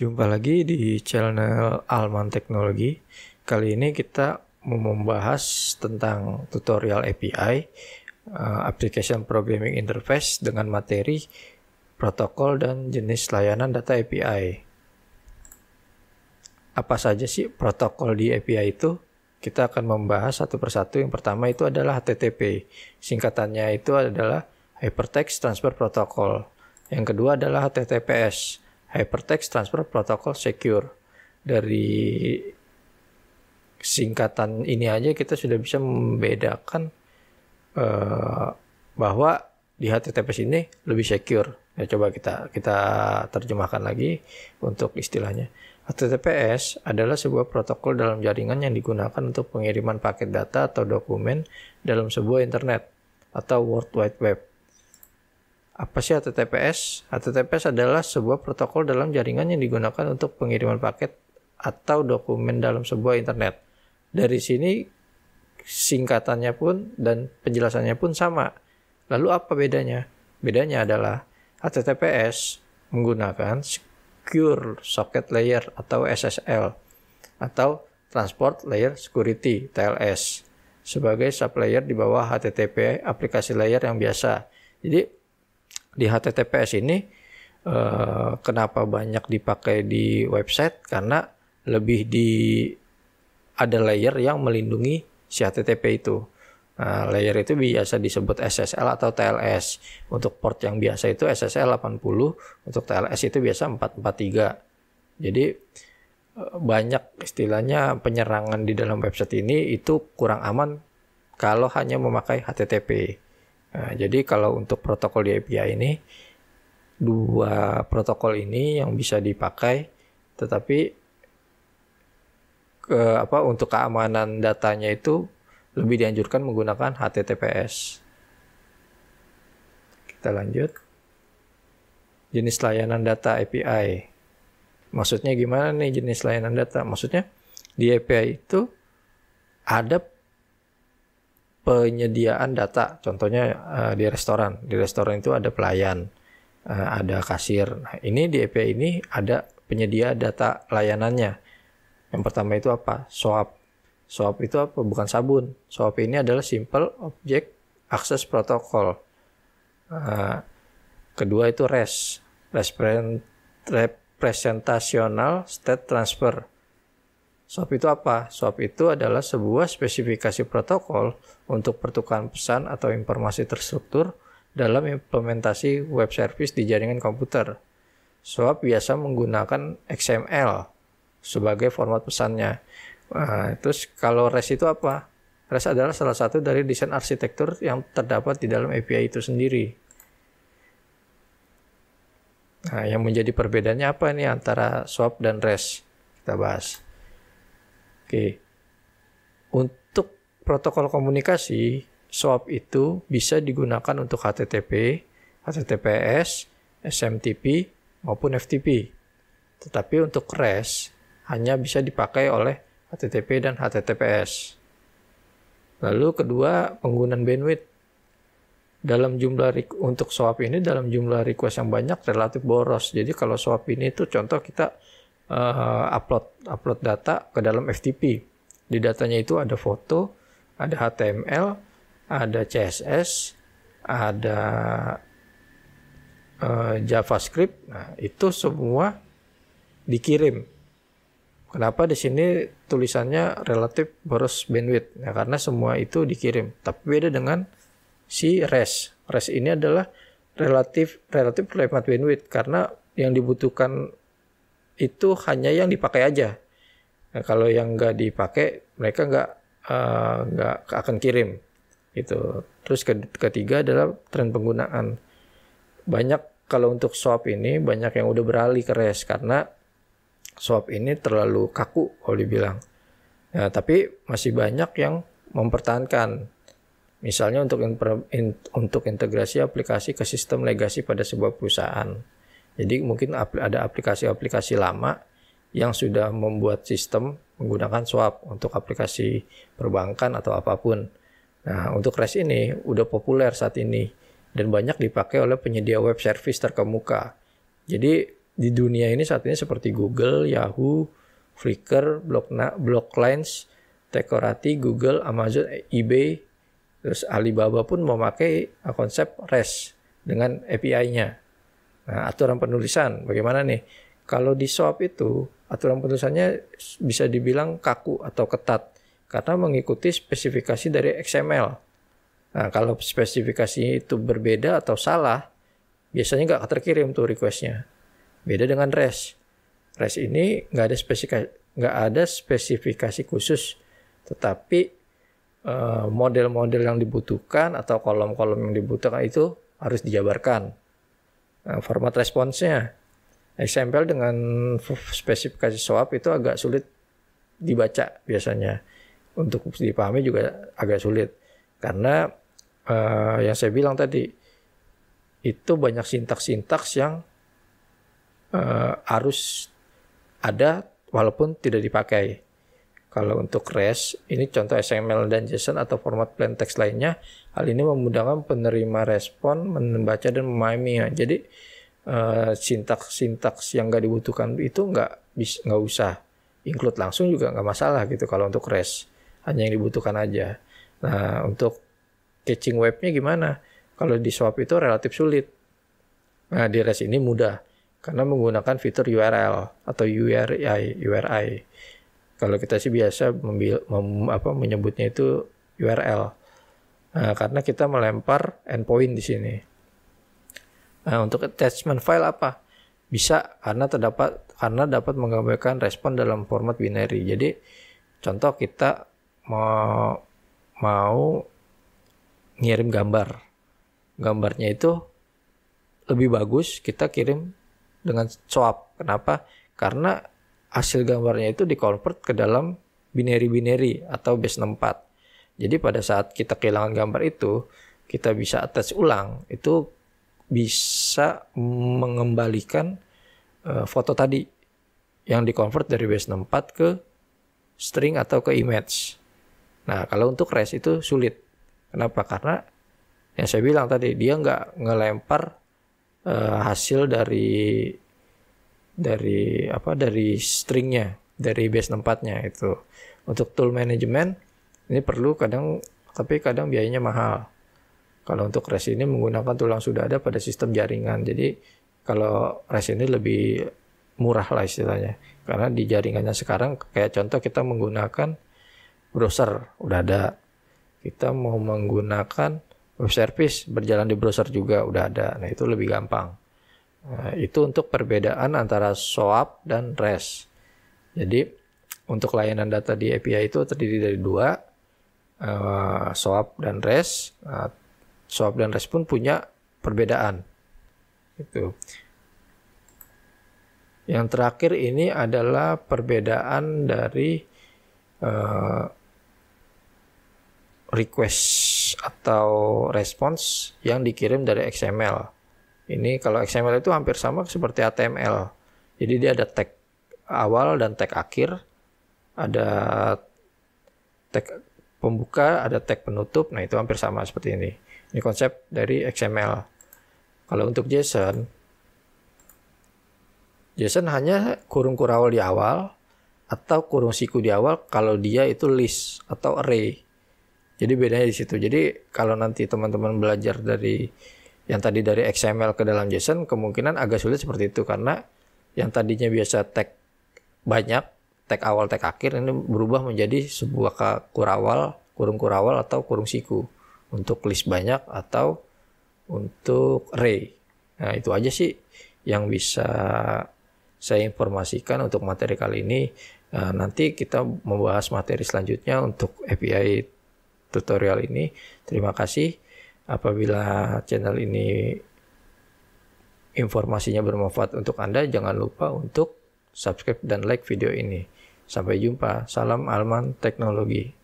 Jumpa lagi di channel Alman Teknologi. Kali ini kita mau membahas tentang tutorial API eh, Application Programming Interface dengan materi protokol dan jenis layanan data API. Apa saja sih protokol di API itu? Kita akan membahas satu persatu. Yang pertama itu adalah HTTP. Singkatannya itu adalah Hypertext Transfer Protocol. Yang kedua adalah HTTPS Hypertext Transfer Protocol Secure. Dari singkatan ini aja kita sudah bisa membedakan uh, bahwa di HTTPS ini lebih secure. Ya, coba kita kita terjemahkan lagi untuk istilahnya. HTTPS adalah sebuah protokol dalam jaringan yang digunakan untuk pengiriman paket data atau dokumen dalam sebuah internet atau World Wide Web. Apa sih HTTPS? HTTPS adalah sebuah protokol dalam jaringan yang digunakan untuk pengiriman paket atau dokumen dalam sebuah internet. Dari sini singkatannya pun dan penjelasannya pun sama. Lalu apa bedanya? Bedanya adalah HTTPS menggunakan Secure Socket Layer atau SSL atau Transport Layer Security TLS sebagai sub layer di bawah HTTP aplikasi layer yang biasa. Jadi di HTTPS ini eh, kenapa banyak dipakai di website karena lebih di ada layer yang melindungi si HTTP itu. Nah, layer itu biasa disebut SSL atau TLS. Untuk port yang biasa itu SSL 80, untuk TLS itu biasa 443. Jadi eh, banyak istilahnya penyerangan di dalam website ini itu kurang aman kalau hanya memakai HTTP. Nah, jadi kalau untuk protokol di API ini dua protokol ini yang bisa dipakai tetapi ke apa untuk keamanan datanya itu lebih dianjurkan menggunakan HTTPS. Kita lanjut. Jenis layanan data API. Maksudnya gimana nih jenis layanan data? Maksudnya di API itu ada penyediaan data. Contohnya eh, di restoran, di restoran itu ada pelayan, eh, ada kasir. Nah, ini di API e ini ada penyedia data layanannya. Yang pertama itu apa? SOAP. SOAP itu apa? Bukan sabun. SOAP ini adalah Simple Object Access Protocol. Eh, kedua itu REST, Representational State Transfer. Swap itu apa? Swap itu adalah sebuah spesifikasi protokol untuk pertukaran pesan atau informasi terstruktur dalam implementasi web service di jaringan komputer. Swap biasa menggunakan XML sebagai format pesannya. Nah, terus kalau REST itu apa? REST adalah salah satu dari desain arsitektur yang terdapat di dalam API itu sendiri. Nah, yang menjadi perbedaannya apa ini antara swap dan REST? Kita bahas. Oke. Untuk protokol komunikasi, SOAP itu bisa digunakan untuk HTTP, HTTPS, SMTP, maupun FTP. Tetapi untuk REST hanya bisa dipakai oleh HTTP dan HTTPS. Lalu kedua, penggunaan bandwidth. Dalam jumlah untuk SOAP ini dalam jumlah request yang banyak relatif boros. Jadi kalau SOAP ini itu contoh kita uh, upload upload data ke dalam FTP. Di datanya itu ada foto, ada HTML, ada CSS, ada uh, JavaScript. Nah, itu semua dikirim. Kenapa di sini tulisannya relatif boros bandwidth? Ya, karena semua itu dikirim. Tapi beda dengan si REST. REST ini adalah relatif relatif lemah bandwidth karena yang dibutuhkan itu hanya yang dipakai aja. Nah, kalau yang nggak dipakai, mereka nggak eh, nggak uh, akan kirim itu Terus ketiga adalah tren penggunaan. Banyak kalau untuk swap ini banyak yang udah beralih ke res karena swap ini terlalu kaku kalau dibilang. Nah, tapi masih banyak yang mempertahankan. Misalnya untuk in, untuk integrasi aplikasi ke sistem legasi pada sebuah perusahaan. Jadi mungkin ada aplikasi-aplikasi lama yang sudah membuat sistem menggunakan swap untuk aplikasi perbankan atau apapun. Nah, untuk REST ini udah populer saat ini dan banyak dipakai oleh penyedia web service terkemuka. Jadi di dunia ini saat ini seperti Google, Yahoo, Flickr, Blocklines, Tekorati, Google, Amazon, eBay, terus Alibaba pun memakai konsep REST dengan API-nya. Nah, aturan penulisan bagaimana nih? Kalau di SOAP itu aturan penulisannya bisa dibilang kaku atau ketat karena mengikuti spesifikasi dari XML. Nah, kalau spesifikasinya itu berbeda atau salah, biasanya nggak terkirim tuh requestnya. Beda dengan REST. REST ini nggak ada spesifikasi nggak ada spesifikasi khusus, tetapi eh, model-model yang dibutuhkan atau kolom-kolom yang dibutuhkan itu harus dijabarkan. Nah, format responsnya. XML dengan spesifikasi SOAP itu agak sulit dibaca biasanya. Untuk dipahami juga agak sulit. Karena uh, yang saya bilang tadi, itu banyak sintaks-sintaks yang uh, harus ada walaupun tidak dipakai. Kalau untuk REST, ini contoh XML dan JSON atau format plain text lainnya. Hal ini memudahkan penerima respon membaca dan ya. Jadi sintaks eh, sintaks-sintaks yang nggak dibutuhkan itu nggak bisa nggak usah include langsung juga nggak masalah gitu kalau untuk REST. Hanya yang dibutuhkan aja. Nah untuk catching webnya gimana? Kalau di swap itu relatif sulit. Nah di REST ini mudah karena menggunakan fitur URL atau URI. URI. Kalau kita sih biasa membil, mem, apa, menyebutnya itu URL. Nah, karena kita melempar endpoint di sini. Nah, untuk attachment file apa? Bisa karena terdapat karena dapat menggambarkan respon dalam format binary. Jadi contoh kita mau mau ngirim gambar. Gambarnya itu lebih bagus kita kirim dengan swap. Kenapa? Karena hasil gambarnya itu di-convert ke dalam binary-binary atau base 64. Jadi pada saat kita kehilangan gambar itu, kita bisa attach ulang. Itu bisa mengembalikan uh, foto tadi yang di-convert dari base 64 ke string atau ke image. Nah, kalau untuk res itu sulit. Kenapa? Karena yang saya bilang tadi, dia nggak ngelempar uh, hasil dari dari apa dari stringnya dari base tempatnya itu untuk tool management ini perlu kadang tapi kadang biayanya mahal kalau untuk res ini menggunakan tool yang sudah ada pada sistem jaringan jadi kalau res ini lebih murah lah istilahnya karena di jaringannya sekarang kayak contoh kita menggunakan browser udah ada kita mau menggunakan web service berjalan di browser juga udah ada nah itu lebih gampang Nah, itu untuk perbedaan antara SOAP dan REST. Jadi untuk layanan data di API itu terdiri dari dua, eh, SOAP dan REST. Uh, nah, SOAP dan REST pun punya perbedaan. Itu. Yang terakhir ini adalah perbedaan dari eh, request atau response yang dikirim dari XML. Ini kalau XML itu hampir sama seperti HTML. Jadi dia ada tag awal dan tag akhir, ada tag pembuka, ada tag penutup. Nah, itu hampir sama seperti ini. Ini konsep dari XML. Kalau untuk JSON, JSON hanya kurung kurawal di awal atau kurung siku di awal kalau dia itu list atau array. Jadi bedanya di situ. Jadi kalau nanti teman-teman belajar dari yang tadi dari XML ke dalam JSON kemungkinan agak sulit seperti itu karena yang tadinya biasa tag banyak tag awal tag akhir ini berubah menjadi sebuah kurawal kurung kurawal atau kurung siku untuk list banyak atau untuk array nah itu aja sih yang bisa saya informasikan untuk materi kali ini nah, nanti kita membahas materi selanjutnya untuk API tutorial ini terima kasih Apabila channel ini informasinya bermanfaat untuk Anda, jangan lupa untuk subscribe dan like video ini. Sampai jumpa. Salam Alman Teknologi.